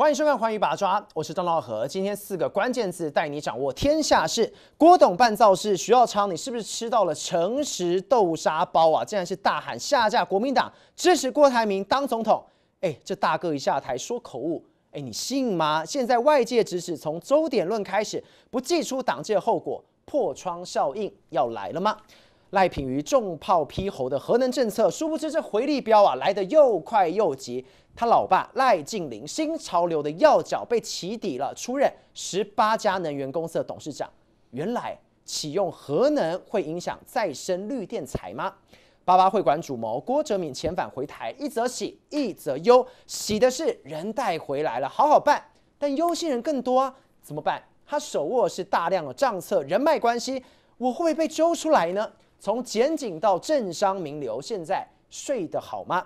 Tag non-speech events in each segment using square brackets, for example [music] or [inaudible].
欢迎收看《欢宇把抓》，我是张兆和。今天四个关键字带你掌握天下事。郭董办造势，徐耀昌，你是不是吃到了诚实豆沙包啊？竟然是大喊下架国民党，支持郭台铭当总统。哎，这大哥一下台说口误，哎，你信吗？现在外界指使从周点论开始，不祭出党纪的后果，破窗效应要来了吗？赖品妤重炮批侯的核能政策，殊不知这回力镖啊来得又快又急。他老爸赖静林新潮流的要角被起底了，出任十八家能源公司的董事长。原来启用核能会影响再生绿电材吗？八八会馆主谋郭哲敏遣返回台，一则喜，一则忧。喜的是人带回来了，好好办；但忧心人更多啊，怎么办？他手握是大量的账册、人脉关系，我会不会被揪出来呢？从检警到政商名流，现在睡得好吗？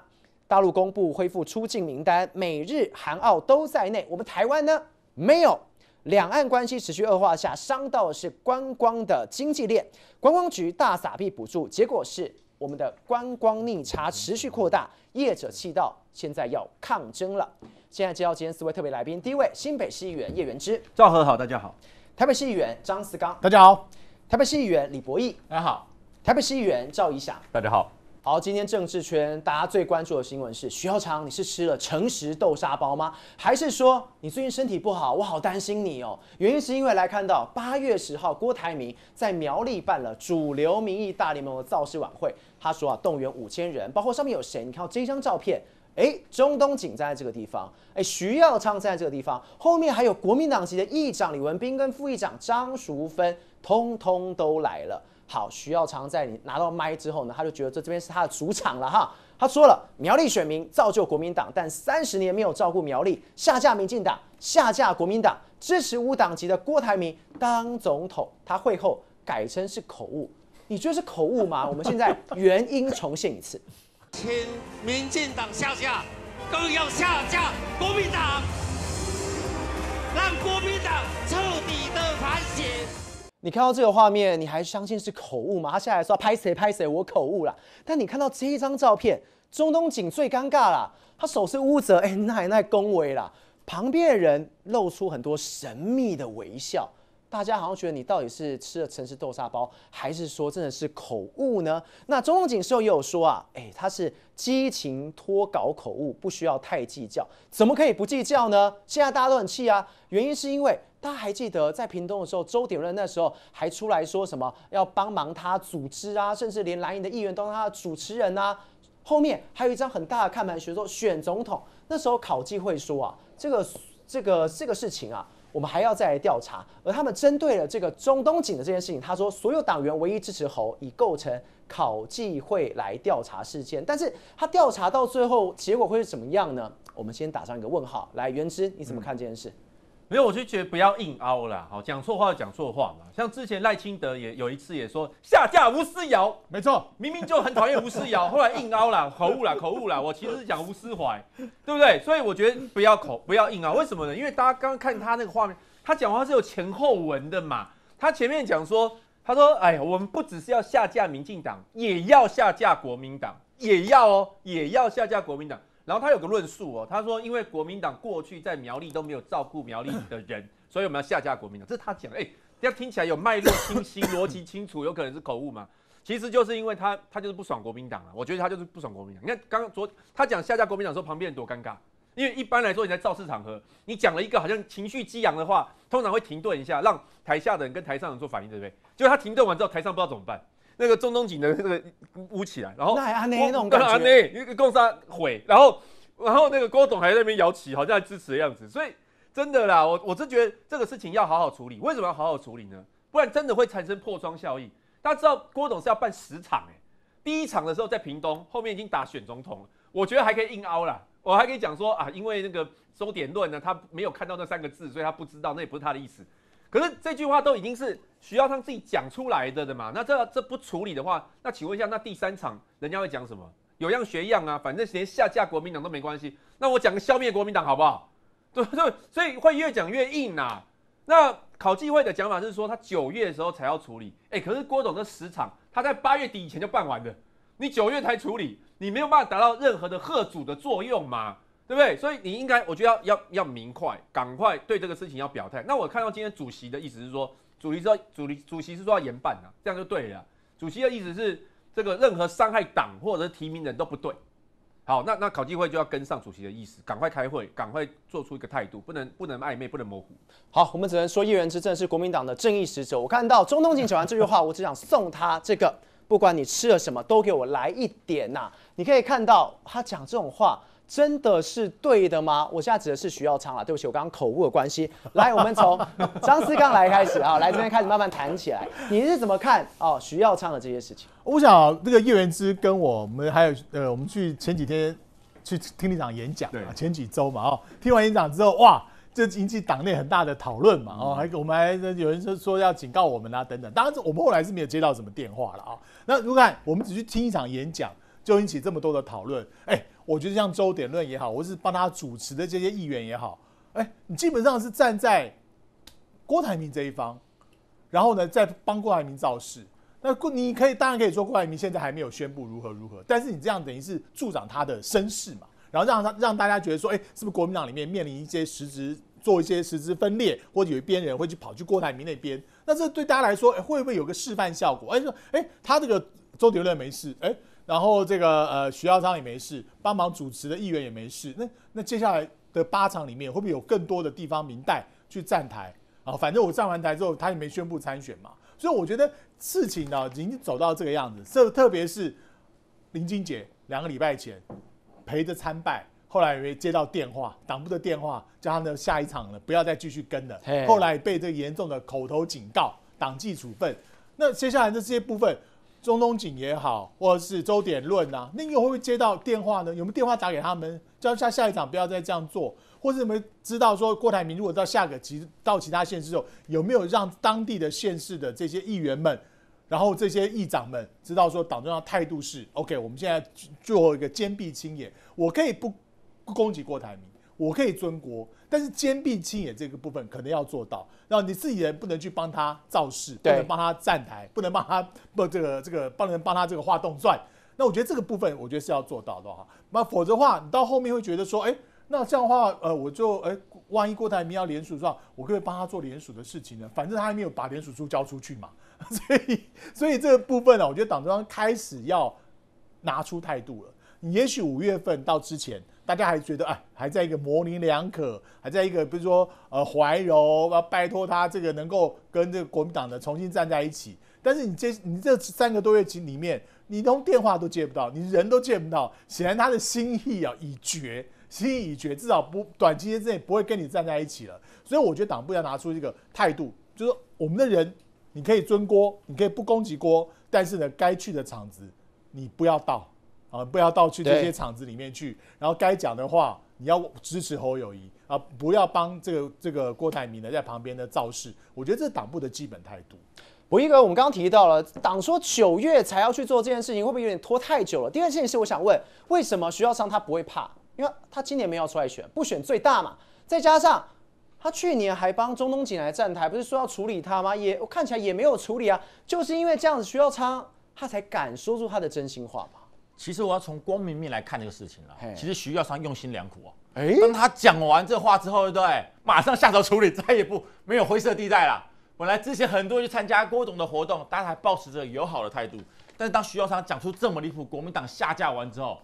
大陆公布恢复出境名单，美日韩澳都在内。我们台湾呢？没有。两岸关系持续恶化下，商道是观光的经济链。观光局大撒币补助，结果是我们的观光逆差持续扩大，业者气到现在要抗争了。现在接到今天四位特别来宾，第一位新北市议员叶元之，赵和好，大家好。台北市议员张思刚，大家好。台北市议员李博义，大家好。台北市议员赵怡翔，大家好。好，今天政治圈大家最关注的新闻是徐耀昌，你是吃了诚实豆沙包吗？还是说你最近身体不好？我好担心你哦。原因是因为来看到八月十号，郭台铭在苗栗办了主流民意大联盟的造势晚会。他说啊，动员五千人，包括上面有谁？你看这张照片，哎，中东锦在这个地方，哎，徐耀昌在这个地方，后面还有国民党籍的议长李文斌跟副议长张淑芬，通通都来了。好，徐耀昌在你拿到麦之后呢，他就觉得这这边是他的主场了哈。他说了，苗栗选民造就国民党，但三十年没有照顾苗栗，下架民进党，下架国民党，支持无党籍的郭台铭当总统。他会后改称是口误，你觉得是口误吗？[laughs] 我们现在原因重现一次，请民进党下架，更要下架国民党，让国民党。你看到这个画面，你还相信是口误吗？他下来说拍谁拍谁，我口误了。但你看到这一张照片，中东景最尴尬了，他手是捂着，哎，那那恭维了，旁边的人露出很多神秘的微笑。大家好像觉得你到底是吃了城市豆沙包，还是说真的是口误呢？那中统警视候也有说啊，哎，他是激情脱稿口误，不需要太计较。怎么可以不计较呢？现在大家都很气啊，原因是因为大家还记得在屏东的时候，周鼎润那时候还出来说什么要帮忙他组织啊，甚至连蓝营的议员都他的主持人啊。后面还有一张很大的看板，说选总统那时候考纪会说啊，这个这个这个事情啊。我们还要再来调查，而他们针对了这个中东锦的这件事情，他说所有党员唯一支持侯，已构成考纪会来调查事件，但是他调查到最后结果会是怎么样呢？我们先打上一个问号。来，袁之你怎么看这件事？没有，我就觉得不要硬凹啦。好，讲错话讲错话嘛。像之前赖清德也有一次也说下架吴思瑶，没错，明明就很讨厌吴思瑶，[laughs] 后来硬凹啦，口误啦，口误啦。我其实是讲吴思怀，对不对？所以我觉得不要口不要硬凹。为什么呢？因为大家刚刚看他那个画面，他讲话是有前后文的嘛。他前面讲说，他说哎呀，我们不只是要下架民进党，也要下架国民党，也要哦，也要下架国民党。然后他有个论述哦，他说因为国民党过去在苗栗都没有照顾苗栗的人，所以我们要下架国民党。这是他讲，哎，这样听起来有脉络清晰、逻辑清楚，有可能是口误嘛？其实就是因为他，他就是不爽国民党啊。我觉得他就是不爽国民党。你看刚昨他讲下架国民党候，旁边多尴尬。因为一般来说你在造势场合，你讲了一个好像情绪激昂的话，通常会停顿一下，让台下的人跟台上人做反应，对不对？就果他停顿完之后，台上不知道怎么办。那个中东锦的那个捂起来，然后那还安内弄，跟安内一个共三毁，然后然后那个郭董还在那边摇旗，好像支持的样子，所以真的啦，我我真觉得这个事情要好好处理。为什么要好好处理呢？不然真的会产生破窗效应。大家知道郭董是要办十场哎，第一场的时候在屏东，后面已经打选总统了，我觉得还可以硬凹啦。我还可以讲说啊，因为那个中点论呢，他没有看到那三个字，所以他不知道，那也不是他的意思。可是这句话都已经是徐耀昌自己讲出来的的嘛？那这这不处理的话，那请问一下，那第三场人家会讲什么？有样学样啊，反正连下架国民党都没关系。那我讲个消灭国民党好不好？[laughs] 所对，所以会越讲越硬呐。那考纪会的讲法是说，他九月的时候才要处理。哎，可是郭董这十场，他在八月底以前就办完了，你九月才处理，你没有办法达到任何的贺阻的作用嘛？对不对？所以你应该，我觉得要要要明快，赶快对这个事情要表态。那我看到今天主席的意思是说，主席说主席主席是说要严办呐，这样就对了。主席的意思是这个任何伤害党或者提名人都不对。好，那那考纪会就要跟上主席的意思，赶快开会，赶快做出一个态度，不能不能暧昧，不能模糊。好，我们只能说一人之政是国民党的正义使者。我看到中东锦讲完这句话，我只想送他这个：不管你吃了什么都给我来一点呐！你可以看到他讲这种话。真的是对的吗？我现在指的是徐耀昌啊，对不起，我刚刚口误的关系。来，我们从 [laughs] 张思刚来开始啊，来这边开始慢慢谈起来。你是怎么看哦徐耀昌的这些事情？我想這个叶元之跟我们还有呃，我们去前几天去听了一场演讲啊，前几周嘛哦，听完演讲之后，哇，这引起党内很大的讨论嘛，哦，还我们还有人说说要警告我们啊等等。当然我们后来是没有接到什么电话了啊。那如果看我们只去听一场演讲，就引起这么多的讨论，哎。我觉得像周点论也好，或是帮他主持的这些议员也好，哎，你基本上是站在郭台铭这一方，然后呢，再帮郭台铭造势。那你可以当然可以说郭台铭现在还没有宣布如何如何，但是你这样等于是助长他的声势嘛，然后让他让大家觉得说，哎，是不是国民党里面面临一些实质做一些实质分裂，或者有一边人会去跑去郭台铭那边？那这对大家来说，会不会有个示范效果？哎，说哎，他这个周杰伦没事，哎。然后这个呃，徐耀昌也没事，帮忙主持的议员也没事。那那接下来的八场里面，会不会有更多的地方民代去站台啊？反正我站完台之后，他也没宣布参选嘛。所以我觉得事情呢已经走到这个样子。这特别是林俊杰两个礼拜前陪着参拜，后来也接到电话，党部的电话叫他呢下一场了，不要再继续跟了。后来被这严重的口头警告、党纪处分。那接下来的这些部分。中东警也好，或者是周点论啊，那个会不会接到电话呢？有没有电话打给他们，叫下下一场不要再这样做，或者有没有知道说郭台铭如果到下个其到其他县市后，有没有让当地的县市的这些议员们，然后这些议长们知道说党中央态度是 OK，我们现在做一个坚壁清野，我可以不攻击郭台铭。我可以尊国，但是坚壁清野这个部分可能要做到。然后你自己人不能去帮他造势，不能帮他站台，不能帮他不这个这个帮人帮他这个画动转。那我觉得这个部分我觉得是要做到的哈。那否则的话，你到后面会觉得说，哎，那这样的话，呃，我就哎，万一郭台铭要联署的话，我可以帮他做联署的事情呢。反正他还没有把联署书交出去嘛。[laughs] 所以所以这个部分呢，我觉得党中央开始要拿出态度了。你也许五月份到之前。大家还觉得啊，还在一个模棱两可，还在一个，比如说呃，怀柔要拜托他这个能够跟这个国民党的重新站在一起。但是你这你这三个多月期里面，你通电话都接不到，你人都见不到，显然他的心意啊已决，心意已决，至少不短期之内不会跟你站在一起了。所以我觉得党部要拿出一个态度，就是我们的人，你可以尊郭，你可以不攻击郭，但是呢，该去的场子你不要到。啊！不要倒去这些场子里面去，然后该讲的话你要支持侯友谊啊，不要帮这个这个郭台铭呢在旁边的造势。我觉得这是党部的基本态度。博一哥，我们刚刚提到了党说九月才要去做这件事情，会不会有点拖太久了？第二件事是，我想问，为什么徐耀昌他不会怕？因为他今年没有出来选，不选最大嘛。再加上他去年还帮中东锦来站台，不是说要处理他吗？也我看起来也没有处理啊，就是因为这样子，徐耀昌他才敢说出他的真心话嘛。其实我要从光明面来看这个事情了。其实徐耀昌用心良苦哦。哎，当他讲完这话之后，对，马上下手处理，再也不没有灰色地带了。本来之前很多去参加郭总的活动，大家还保持着友好的态度。但是当徐耀昌讲出这么离谱，国民党下架完之后，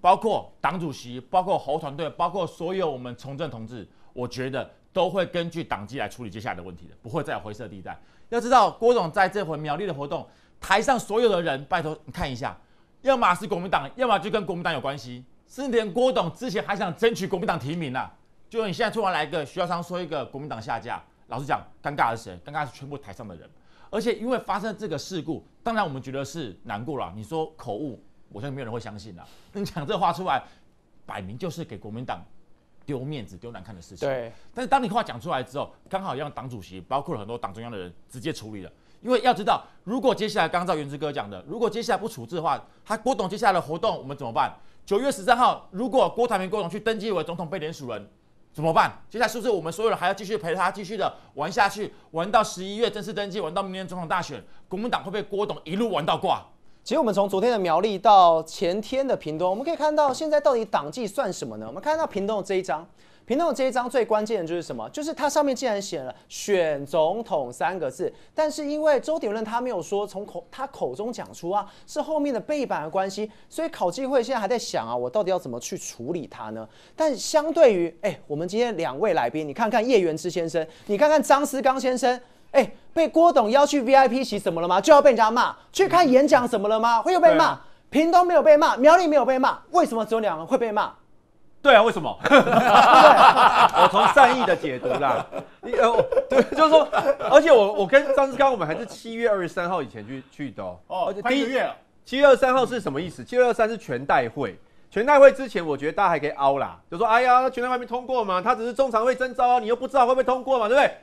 包括党主席，包括侯团队，包括所有我们从政同志，我觉得都会根据党纪来处理接下来的问题的，不会再有灰色地带。要知道，郭总在这回苗栗的活动台上所有的人，拜托你看一下。要么是国民党，要么就跟国民党有关系。是连郭董之前还想争取国民党提名呢，就你现在突然来一个徐耀昌说一个国民党下架，老实讲，尴尬的是，尴尬是全部台上的人。而且因为发生这个事故，当然我们觉得是难过了。你说口误，我相信没有人会相信了。你讲这话出来，摆明就是给国民党丢面子、丢难看的事情。对。但是当你话讲出来之后，刚好让党主席，包括了很多党中央的人直接处理了。因为要知道，如果接下来刚照原之哥讲的，如果接下来不处置的话，他郭董接下来的活动我们怎么办？九月十三号，如果郭台铭郭董去登记为总统被联署人，怎么办？接下来是不是我们所有人还要继续陪他继续的玩下去，玩到十一月正式登记，玩到明年总统大选，国民党会被郭董一路玩到挂？其实我们从昨天的苗栗到前天的屏东，我们可以看到现在到底党纪算什么呢？我们看到屏东这一张。平头这一章最关键的就是什么？就是它上面竟然写了“选总统”三个字，但是因为周鼎伦他没有说从口他口中讲出啊，是后面的背板的关系，所以考机会现在还在想啊，我到底要怎么去处理它呢？但相对于哎，我们今天两位来宾，你看看叶元之先生，你看看张思刚先生，哎，被郭董邀去 VIP 席怎么了吗？就要被人家骂？去看演讲怎么了吗？会被骂？屏东没有被骂，苗栗没有被骂，为什么只有两个人会被骂？对啊，为什么？[laughs] 我从善意的解读啦，[laughs] 呃，对，就是说，而且我我跟张志刚我们还是七月二十三号以前去去的哦，哦，第一个月。七月二十三号是什么意思？七月二十三是全代会，全代会之前我觉得大家还可以凹啦，就说哎呀，全在外没通过嘛，他只是中常会征召啊，你又不知道会不会通过嘛，对不对？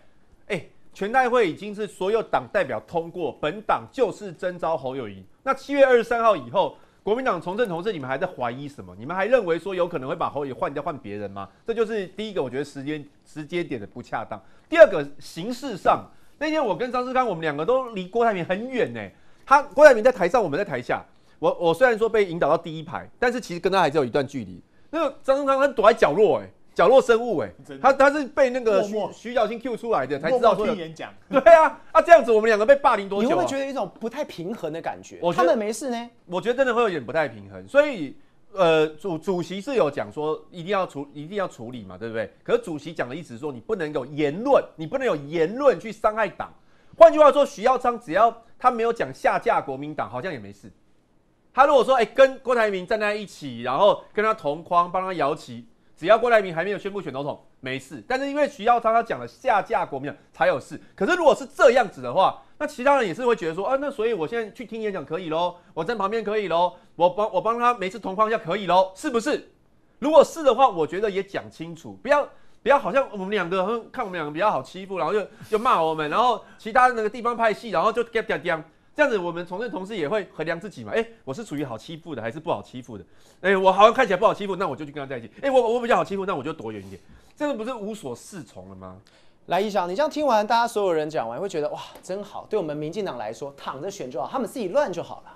哎，全代会已经是所有党代表通过，本党就是征召侯友谊。那七月二十三号以后。国民党从政同志，你们还在怀疑什么？你们还认为说有可能会把侯友换掉换别人吗？这就是第一个，我觉得时间时间点的不恰当。第二个，形式上那天我跟张志刚，我们两个都离郭台铭很远呢。他郭台铭在台上，我们在台下。我我虽然说被引导到第一排，但是其实跟他还是有一段距离。那个张志刚他躲在角落，哎。角落生物哎，他他是被那个徐徐小新 Q 出来的，才知道去听演讲。[laughs] 对啊，那这样子我们两个被霸凌多久？你会觉得一种不太平衡的感觉。我他们没事呢。我觉得真的会有点不太平衡，所以呃，主主席是有讲说一定要处一定要处理嘛，对不对？可是主席讲的意思是说，你不能有言论，你不能有言论去伤害党。换句话说，徐耀昌只要他没有讲下架国民党，好像也没事。他如果说哎，跟郭台铭站在一起，然后跟他同框，帮他摇旗。只要郭台铭还没有宣布选总统，没事。但是因为徐耀昌他讲了下架国民党才有事。可是如果是这样子的话，那其他人也是会觉得说，啊，那所以我现在去听演讲可以喽，我在旁边可以喽，我帮我帮他每次同框一下可以喽，是不是？如果是的话，我觉得也讲清楚，不要不要好像我们两个看我们两个比较好欺负，然后就就骂我们，然后其他那个地方派系，然后就 get 掉掉。这样子，我们从任同事也会衡量自己嘛？哎，我是处于好欺负的，还是不好欺负的？哎，我好像看起来不好欺负，那我就去跟他在一起。哎，我我比较好欺负，那我就躲远一点。这个不是无所适从了吗？来，一翔，你这样听完大家所有人讲完，会觉得哇，真好。对我们民进党来说，躺着选就好，他们自己乱就好了。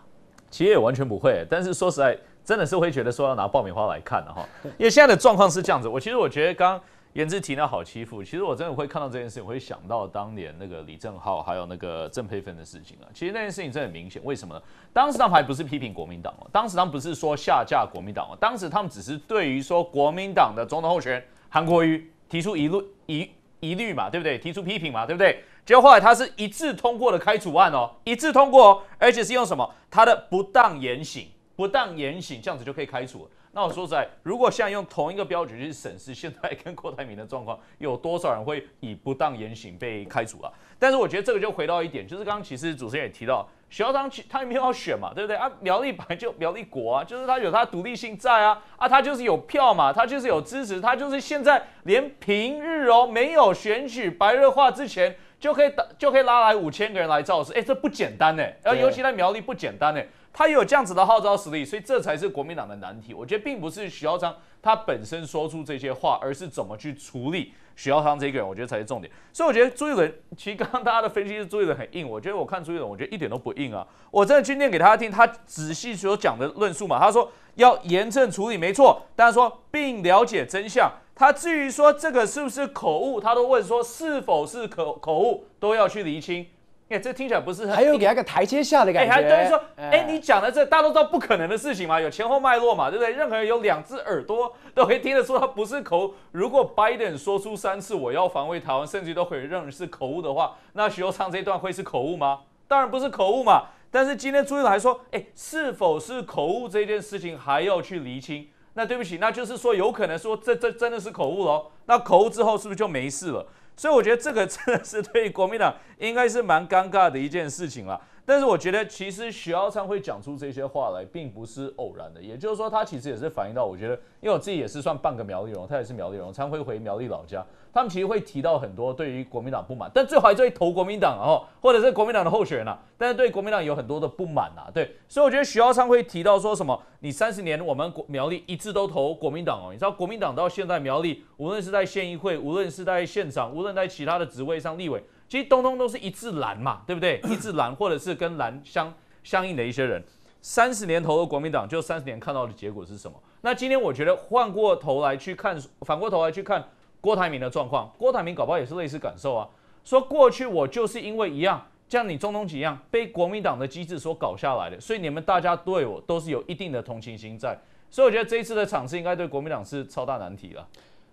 其实也完全不会，但是说实在，真的是会觉得说要拿爆米花来看的哈。因为现在的状况是这样子，我其实我觉得刚。言之体谅好欺负，其实我真的会看到这件事情，会想到当年那个李正浩还有那个郑佩芬的事情啊。其实那件事情真的很明显，为什么呢？当时们还不是批评国民党吗？当时他们不是说下架国民党吗？当时他们只是对于说国民党的总统候选人韩国瑜提出疑虑疑疑虑嘛，对不对？提出批评嘛，对不对？结果后来他是一致通过的开除案哦，一致通过，而且是用什么？他的不当言行，不当言行这样子就可以开除了。那我说实在，如果现在用同一个标准去审视现在跟郭台铭的状况，有多少人会以不当言行被开除啊？但是我觉得这个就回到一点，就是刚刚其实主持人也提到，小张他也没有选嘛，对不对啊？苗栗本来就苗栗国啊，就是他有他独立性在啊，啊，他就是有票嘛，他就是有支持，他就是现在连平日哦没有选举白热化之前就可以打就可以拉来五千个人来造势，哎，这不简单呢、而尤其在苗栗不简单呢。他有这样子的号召实力，所以这才是国民党的难题。我觉得并不是徐浩昌他本身说出这些话，而是怎么去处理徐浩昌这个人，我觉得才是重点。所以我觉得朱一伦，其实刚刚大家的分析是朱一伦很硬，我觉得我看朱一伦，我觉得一点都不硬啊。我真的今天给大家听他仔细所讲的论述嘛，他说要严正处理，没错。但是说并了解真相，他至于说这个是不是口误，他都问说是否是口口误，都要去厘清。你这听起来不是，很还有给他个台阶下的感觉。哎，等于说，哎，你讲的这大都知道不可能的事情嘛，有前后脉络嘛，对不对？任何人有两只耳朵都可以听得出他不是口。如果 Biden 说出三次我要防卫台湾，甚至都可以认为是口误的话，那徐又昌这段会是口误吗？当然不是口误嘛。但是今天朱一长还说，哎，是否是口误这件事情还要去厘清。那对不起，那就是说有可能说这这真的是口误喽。那口误之后是不是就没事了？所以我觉得这个真的是对国民党应该是蛮尴尬的一件事情了。但是我觉得，其实徐耀昌会讲出这些话来，并不是偶然的。也就是说，他其实也是反映到，我觉得，因为我自己也是算半个苗栗人，他也是苗栗人，他会回苗栗老家。他们其实会提到很多对于国民党不满，但最怀最投国民党哦，或者是国民党的候选人，但是对国民党有很多的不满啊，对。所以我觉得徐耀昌会提到说什么？你三十年我们国苗栗一直都投国民党哦，你知道国民党到现在苗栗，无论是在县议会，无论是在县长，无论在其他的职位上，立委。其实东东都是一字蓝嘛，[coughs] 对不对？一字蓝，或者是跟蓝相相应的一些人，三十年投入国民党，就三十年看到的结果是什么？那今天我觉得换过头来去看，反过头来去看郭台铭的状况，郭台铭搞不好也是类似感受啊。说过去我就是因为一样，像你中东几样，被国民党的机制所搞下来的，所以你们大家对我都是有一定的同情心在。所以我觉得这一次的场次应该对国民党是超大难题了。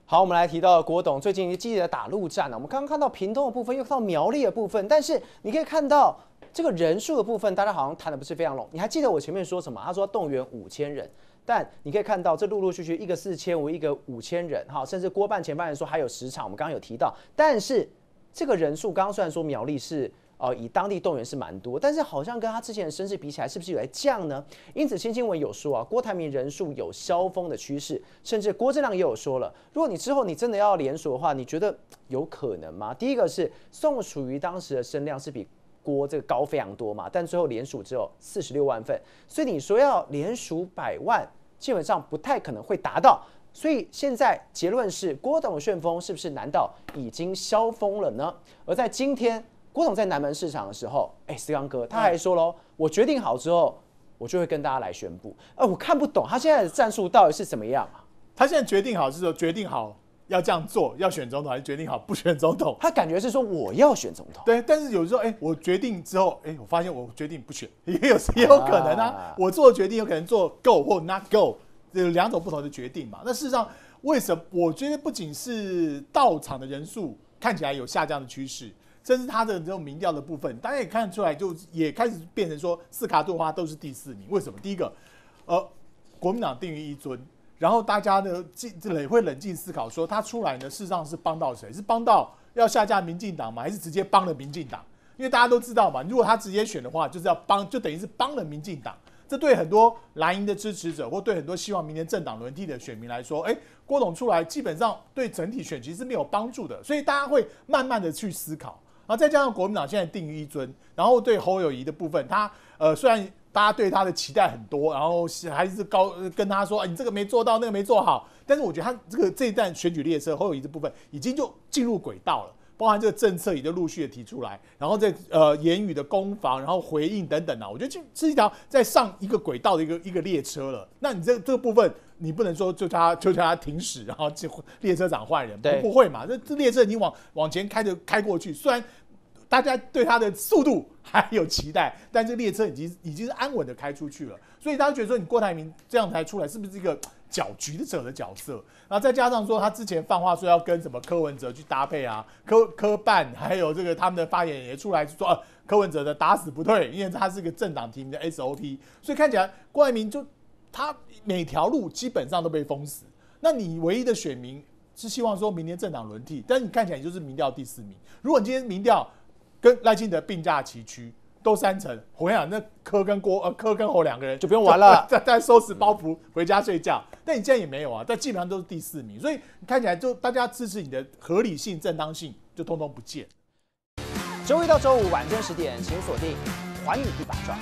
好，我们来提到郭董最近积极的打陆战了。我们刚刚看到屏东的部分，又看到苗栗的部分，但是你可以看到这个人数的部分，大家好像谈的不是非常拢。你还记得我前面说什么？他说动员五千人，但你可以看到这陆陆续续一个四千五，一个五千人，哈，甚至郭半前半人说还有十场，我们刚刚有提到。但是这个人数，刚刚虽然说苗栗是。哦，以当地动员是蛮多，但是好像跟他之前的声势比起来，是不是有在降呢？因此，新新闻有说啊，郭台铭人数有消峰的趋势，甚至郭正亮也有说了，如果你之后你真的要连署的话，你觉得有可能吗？第一个是宋楚瑜当时的声量是比郭这个高非常多嘛，但最后连署只有四十六万份，所以你说要连署百万，基本上不太可能会达到。所以现在结论是，郭董的旋风是不是难道已经消峰了呢？而在今天。郭总在南门市场的时候，哎，思刚哥，他还说喽：“我决定好之后，我就会跟大家来宣布。”哎，我看不懂他现在的战术到底是怎么样啊？他现在决定好是说决定好要这样做，要选总统，还是决定好不选总统？他感觉是说我要选总统，对。但是有时候，哎，我决定之后，哎，我发现我决定不选，[laughs] 也有也有可能啊。我做决定有可能做 go 或 not go，有两种不同的决定嘛。那事实上，为什么我觉得不仅是到场的人数看起来有下降的趋势？甚至他的这种民调的部分，大家也看出来，就也开始变成说，四卡杜花都是第四名。为什么？第一个，呃，国民党定于一尊，然后大家呢，冷会冷静思考，说他出来呢，事实上是帮到谁？是帮到要下架民进党吗？还是直接帮了民进党？因为大家都知道嘛，如果他直接选的话，就是要帮，就等于是帮了民进党。这对很多蓝营的支持者，或对很多希望明年政党轮替的选民来说，哎，郭董出来基本上对整体选情是没有帮助的。所以大家会慢慢的去思考。然后再加上国民党现在定于一尊，然后对侯友谊的部分，他呃虽然大家对他的期待很多，然后是还是高跟他说，哎，你这个没做到，那个没做好，但是我觉得他这个这一段选举列车，侯友谊这部分已经就进入轨道了，包含这个政策已经陆续的提出来，然后在呃言语的攻防，然后回应等等啊，我觉得这是一条在上一个轨道的一个一个列车了，那你这这个部分。你不能说就他就叫他停驶，然后就列车长换人，不会嘛？这这列车你往往前开着开过去，虽然大家对他的速度还有期待，但这列车已经已经是安稳的开出去了。所以大家觉得说你郭台铭这样才出来，是不是一个搅局者的角色？然后再加上说他之前放话说要跟什么柯文哲去搭配啊，柯柯办还有这个他们的发言也出来说，啊、柯文哲的打死不退，因为他是个政党提名的 S O P，所以看起来郭台铭就。他每条路基本上都被封死，那你唯一的选民是希望说，明年政党轮替，但你看起来就是民调第四名。如果你今天民调跟赖清德并驾齐驱，都三成，我跟你那柯跟郭，呃，柯跟侯两个人就不用玩了，再 [laughs] 再收拾包袱回家睡觉。但你现在也没有啊，但基本上都是第四名，所以你看起来就大家支持你的合理性、正当性就通通不见。周一到周五晚间十点，请锁定《还你一把抓》。